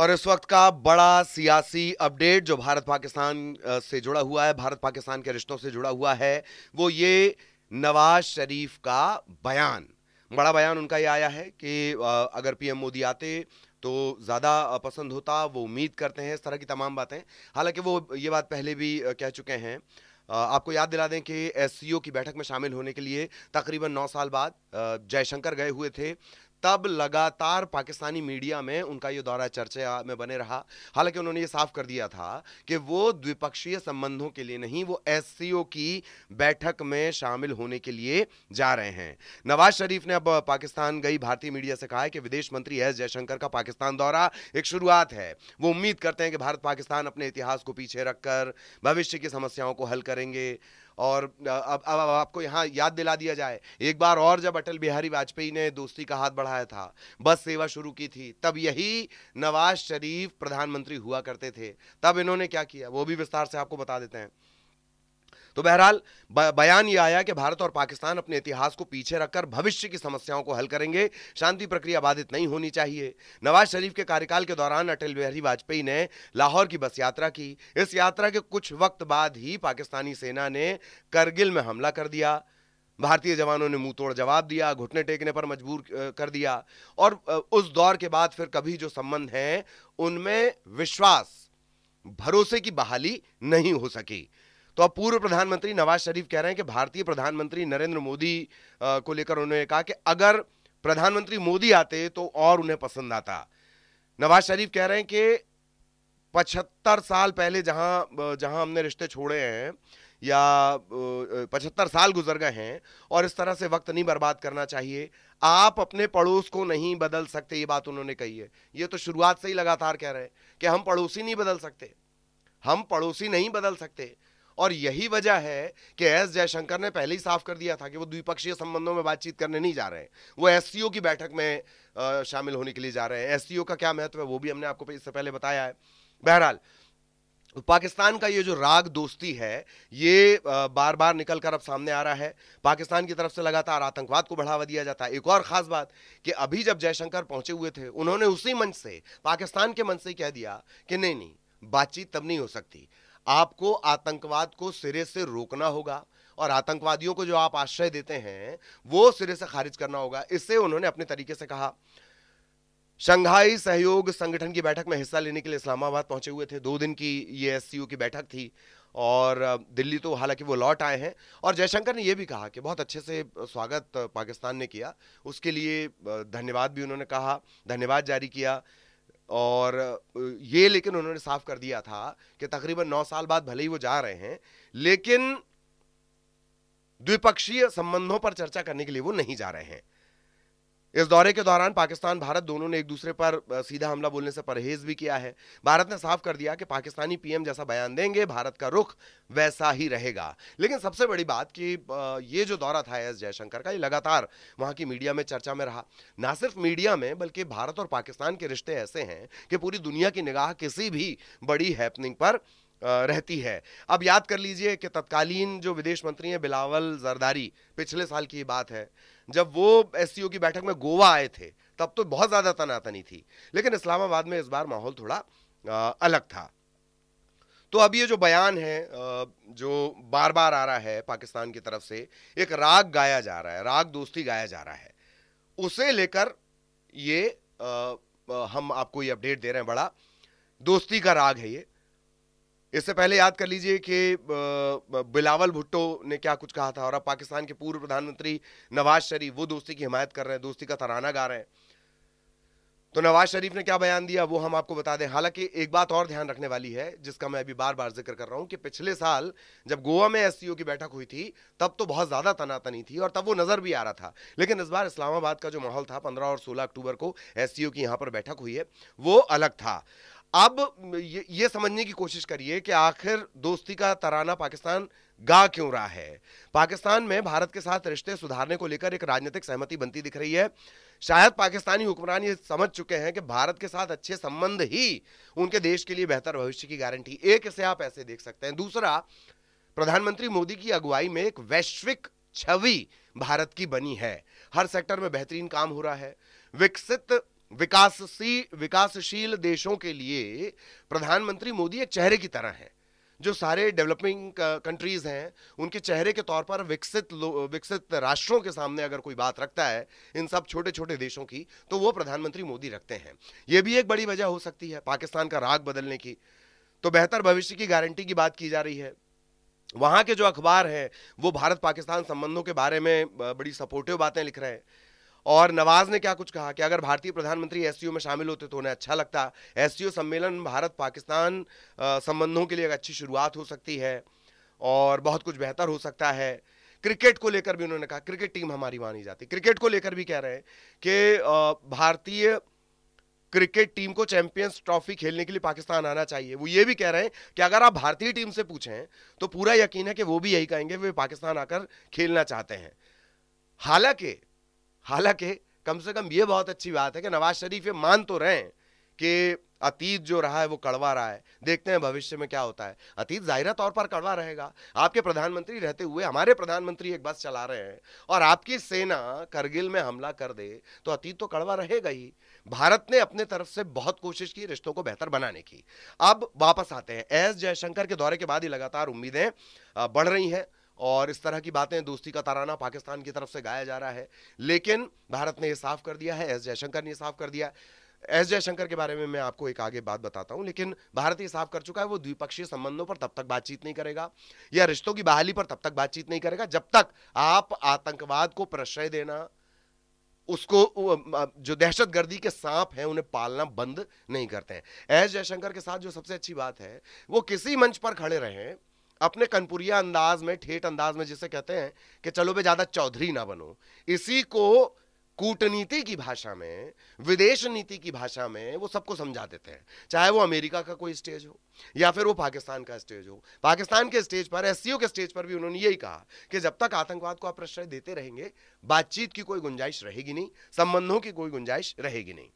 और इस वक्त का बड़ा सियासी अपडेट जो भारत पाकिस्तान से जुड़ा हुआ है भारत पाकिस्तान के रिश्तों से जुड़ा हुआ है वो ये नवाज शरीफ का बयान बड़ा बयान उनका ये आया है कि अगर पीएम मोदी आते तो ज़्यादा पसंद होता वो उम्मीद करते हैं इस तरह की तमाम बातें हालांकि वो ये बात पहले भी कह चुके हैं आपको याद दिला दें कि एस की बैठक में शामिल होने के लिए तकरीबन नौ साल बाद जयशंकर गए हुए थे तब लगातार पाकिस्तानी मीडिया में उनका ये दौरा चर्चा में बने रहा हालांकि उन्होंने ये साफ कर दिया था कि वो द्विपक्षीय संबंधों के लिए नहीं वो एस की बैठक में शामिल होने के लिए जा रहे हैं नवाज शरीफ ने अब पाकिस्तान गई भारतीय मीडिया से कहा है कि विदेश मंत्री एस जयशंकर का पाकिस्तान दौरा एक शुरुआत है वो उम्मीद करते हैं कि भारत पाकिस्तान अपने इतिहास को पीछे रखकर भविष्य की समस्याओं को हल करेंगे और अब अब आपको यहाँ याद दिला दिया जाए एक बार और जब अटल बिहारी वाजपेयी ने दोस्ती का हाथ बढ़ाया था बस सेवा शुरू की थी तब यही नवाज शरीफ प्रधानमंत्री हुआ करते थे तब इन्होंने क्या किया वो भी विस्तार से आपको बता देते हैं तो बहरहाल बयान यह आया कि भारत और पाकिस्तान अपने इतिहास को पीछे रखकर भविष्य की समस्याओं को हल करेंगे शांति प्रक्रिया बाधित नहीं होनी चाहिए नवाज शरीफ के कार्यकाल के दौरान अटल बिहारी वाजपेयी ने लाहौर की बस यात्रा की इस यात्रा के कुछ वक्त बाद ही पाकिस्तानी सेना ने करगिल में हमला कर दिया भारतीय जवानों ने मुंह तोड़ जवाब दिया घुटने टेकने पर मजबूर कर दिया और उस दौर के बाद फिर कभी जो संबंध हैं उनमें विश्वास भरोसे की बहाली नहीं हो सकी तो अब पूर्व प्रधानमंत्री नवाज शरीफ कह रहे हैं कि भारतीय प्रधानमंत्री नरेंद्र मोदी को लेकर उन्होंने कहा कि अगर प्रधानमंत्री मोदी आते तो और उन्हें पसंद आता नवाज शरीफ कह रहे हैं कि पचहत्तर साल पहले जहां जहां हमने रिश्ते छोड़े हैं या पचहत्तर साल गुजर गए हैं और इस तरह से वक्त नहीं बर्बाद करना चाहिए आप अपने पड़ोस को नहीं बदल सकते ये बात उन्होंने कही है ये तो शुरुआत से ही लगातार कह रहे हैं कि हम पड़ोसी नहीं बदल सकते हम पड़ोसी नहीं बदल सकते और यही वजह है कि एस जयशंकर ने पहले ही साफ कर दिया था कि वो द्विपक्षीय संबंधों में बातचीत करने नहीं जा रहे हैं वो एस की बैठक में शामिल होने के लिए जा रहे हैं एस का क्या महत्व है वो भी हमने आपको इससे पहले बताया है बहरहाल पाकिस्तान का ये जो राग दोस्ती है ये बार बार निकल कर अब सामने आ रहा है पाकिस्तान की तरफ से लगातार आतंकवाद को बढ़ावा दिया जाता है एक और ख़ास बात कि अभी जब जयशंकर पहुंचे हुए थे उन्होंने उसी मंच से पाकिस्तान के मंच से कह दिया कि नहीं नहीं बातचीत तब नहीं हो सकती आपको आतंकवाद को सिरे से रोकना होगा और आतंकवादियों को जो आप आश्रय देते हैं वो सिरे से खारिज करना होगा इससे उन्होंने अपने तरीके से कहा शंघाई सहयोग संगठन की बैठक में हिस्सा लेने के लिए इस्लामाबाद पहुंचे हुए थे दो दिन की ये एस की बैठक थी और दिल्ली तो हालांकि वो लौट आए हैं और जयशंकर ने यह भी कहा कि बहुत अच्छे से स्वागत पाकिस्तान ने किया उसके लिए धन्यवाद भी उन्होंने कहा धन्यवाद जारी किया और ये लेकिन उन्होंने साफ कर दिया था कि तकरीबन नौ साल बाद भले ही वो जा रहे हैं लेकिन द्विपक्षीय संबंधों पर चर्चा करने के लिए वो नहीं जा रहे हैं इस दौरे के दौरान पाकिस्तान भारत दोनों ने एक दूसरे पर सीधा हमला बोलने से परहेज भी किया है भारत ने साफ कर दिया कि पाकिस्तानी पीएम जैसा बयान देंगे भारत का रुख वैसा ही रहेगा लेकिन सबसे बड़ी बात कि ये जो दौरा था एस जयशंकर का ये लगातार वहां की मीडिया में चर्चा में रहा ना सिर्फ मीडिया में बल्कि भारत और पाकिस्तान के रिश्ते ऐसे हैं कि पूरी दुनिया की निगाह किसी भी बड़ी हैपनिंग पर रहती है अब याद कर लीजिए कि तत्कालीन जो विदेश मंत्री हैं बिलावल जरदारी पिछले साल की बात है जब वो एस की बैठक में गोवा आए थे तब तो बहुत ज़्यादा तनातनी थी लेकिन इस्लामाबाद में इस बार माहौल थोड़ा अलग था तो अब ये जो बयान है जो बार बार आ रहा है पाकिस्तान की तरफ से एक राग गाया जा रहा है राग दोस्ती गाया जा रहा है उसे लेकर ये हम आपको ये अपडेट दे रहे हैं बड़ा दोस्ती का राग है ये इससे पहले याद कर लीजिए कि बिलावल भुट्टो ने क्या कुछ कहा था और अब पाकिस्तान के पूर्व प्रधानमंत्री नवाज शरीफ वो दोस्ती की हिमायत कर रहे हैं दोस्ती का तराना गा रहे हैं तो नवाज शरीफ ने क्या बयान दिया वो हम आपको बता दें हालांकि एक बात और ध्यान रखने वाली है जिसका मैं अभी बार बार जिक्र कर रहा हूं कि पिछले साल जब गोवा में एस की बैठक हुई थी तब तो बहुत ज्यादा तनातनी थी और तब वो नजर भी आ रहा था लेकिन इस बार इस्लामाबाद का जो माहौल था पंद्रह और सोलह अक्टूबर को एस की यहां पर बैठक हुई है वो अलग था अब ये, ये समझने की कोशिश करिए कि आखिर दोस्ती का तराना पाकिस्तान गा क्यों रहा है पाकिस्तान में भारत के साथ रिश्ते सुधारने को लेकर एक राजनीतिक सहमति बनती दिख रही है शायद पाकिस्तानी हुक्मरान ये समझ चुके हैं कि भारत के साथ अच्छे संबंध ही उनके देश के लिए बेहतर भविष्य की गारंटी एक से आप ऐसे देख सकते हैं दूसरा प्रधानमंत्री मोदी की अगुवाई में एक वैश्विक छवि भारत की बनी है हर सेक्टर में बेहतरीन काम हो रहा है विकसित विकासशील विकासशील देशों के लिए प्रधानमंत्री मोदी एक चेहरे की तरह हैं जो सारे डेवलपिंग कंट्रीज हैं उनके चेहरे के तौर पर विकसित विकसित राष्ट्रों के सामने अगर कोई बात रखता है इन सब छोटे छोटे देशों की तो वो प्रधानमंत्री मोदी रखते हैं ये भी एक बड़ी वजह हो सकती है पाकिस्तान का राग बदलने की तो बेहतर भविष्य की गारंटी की बात की जा रही है वहाँ के जो अखबार हैं वो भारत पाकिस्तान संबंधों के बारे में बड़ी सपोर्टिव बातें लिख रहे हैं और नवाज ने क्या कुछ कहा कि अगर भारतीय प्रधानमंत्री एस में शामिल होते तो उन्हें अच्छा लगता एस सम्मेलन भारत पाकिस्तान संबंधों के लिए एक अच्छी शुरुआत हो सकती है और बहुत कुछ बेहतर हो सकता है क्रिकेट को लेकर भी उन्होंने कहा क्रिकेट टीम हमारी मानी जाती क्रिकेट को लेकर भी कह रहे हैं कि भारतीय क्रिकेट टीम को चैंपियंस ट्रॉफी खेलने के लिए पाकिस्तान आना चाहिए वो ये भी कह रहे हैं कि अगर आप भारतीय टीम से पूछें तो पूरा यकीन है कि वो भी यही कहेंगे वे पाकिस्तान आकर खेलना चाहते हैं हालांकि हालांकि कम से कम ये बहुत अच्छी बात है कि नवाज शरीफ ये मान तो रहे हैं कि अतीत जो रहा है वो कड़वा रहा है देखते हैं भविष्य में क्या होता है अतीत जाहिरा तौर पर कड़वा रहेगा आपके प्रधानमंत्री रहते हुए हमारे प्रधानमंत्री एक बस चला रहे हैं और आपकी सेना करगिल में हमला कर दे तो अतीत तो कड़वा रहेगा ही भारत ने अपने तरफ से बहुत कोशिश की रिश्तों को बेहतर बनाने की अब वापस आते हैं एस जयशंकर के दौरे के बाद ही लगातार उम्मीदें बढ़ रही हैं और इस तरह की बातें दोस्ती का ताराना पाकिस्तान की तरफ से गाया जा रहा है लेकिन भारत ने यह साफ कर दिया है एस जयशंकर ने साफ कर दिया एस जयशंकर के बारे में मैं आपको एक आगे बात बताता हूं लेकिन भारत ये साफ कर चुका है वो द्विपक्षीय संबंधों पर तब तक बातचीत नहीं करेगा या रिश्तों की बहाली पर तब तक बातचीत नहीं करेगा जब तक आप आतंकवाद को प्रश्रय देना उसको जो दहशतगर्दी के सांप हैं उन्हें पालना बंद नहीं करते हैं एस जयशंकर के साथ जो सबसे अच्छी बात है वो किसी मंच पर खड़े रहे अपने कनपुरिया अंदाज में ठेठ अंदाज में जिसे कहते हैं कि चलो भाई ज्यादा चौधरी ना बनो इसी को कूटनीति की भाषा में विदेश नीति की भाषा में वो सबको समझा देते हैं चाहे वो अमेरिका का कोई स्टेज हो या फिर वो पाकिस्तान का स्टेज हो पाकिस्तान के स्टेज पर एस के स्टेज पर भी उन्होंने यही कहा कि जब तक आतंकवाद को आप प्रश्रय देते रहेंगे बातचीत की कोई गुंजाइश रहेगी नहीं संबंधों की कोई गुंजाइश रहेगी नहीं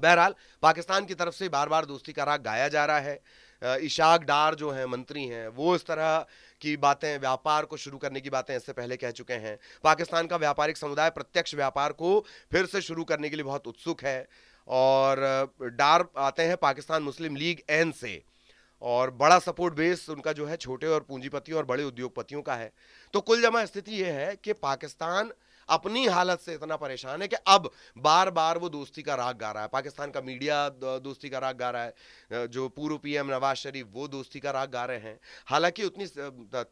बहरहाल पाकिस्तान की तरफ से बार बार दोस्ती का राग गाया जा रहा है इशाक डार जो हैं मंत्री हैं वो इस तरह की बातें व्यापार को शुरू करने की बातें इससे पहले कह चुके हैं पाकिस्तान का व्यापारिक समुदाय प्रत्यक्ष व्यापार को फिर से शुरू करने के लिए बहुत उत्सुक है और डार आते हैं पाकिस्तान मुस्लिम लीग एन से और बड़ा सपोर्ट बेस उनका जो है छोटे और पूंजीपतियों और बड़े उद्योगपतियों का है तो कुल जमा स्थिति यह है कि पाकिस्तान अपनी हालत से इतना परेशान है कि अब बार बार वो दोस्ती का राग गा रहा है पाकिस्तान का मीडिया दोस्ती का राग गा रहा है जो पूर्व पीएम नवाज शरीफ वो दोस्ती का राग गा रहे हैं हालांकि उतनी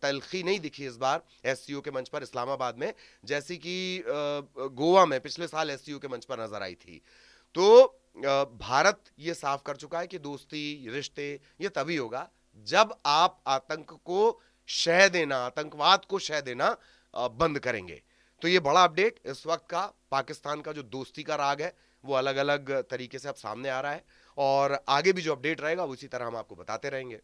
तलखी नहीं दिखी इस बार एस के मंच पर इस्लामाबाद में जैसी कि गोवा में पिछले साल एस के मंच पर नजर आई थी तो भारत ये साफ कर चुका है कि दोस्ती रिश्ते ये तभी होगा जब आप आतंक को शह देना आतंकवाद को शह देना बंद करेंगे तो ये बड़ा अपडेट इस वक्त का पाकिस्तान का जो दोस्ती का राग है वो अलग अलग तरीके से अब सामने आ रहा है और आगे भी जो अपडेट रहेगा उसी तरह हम आपको बताते रहेंगे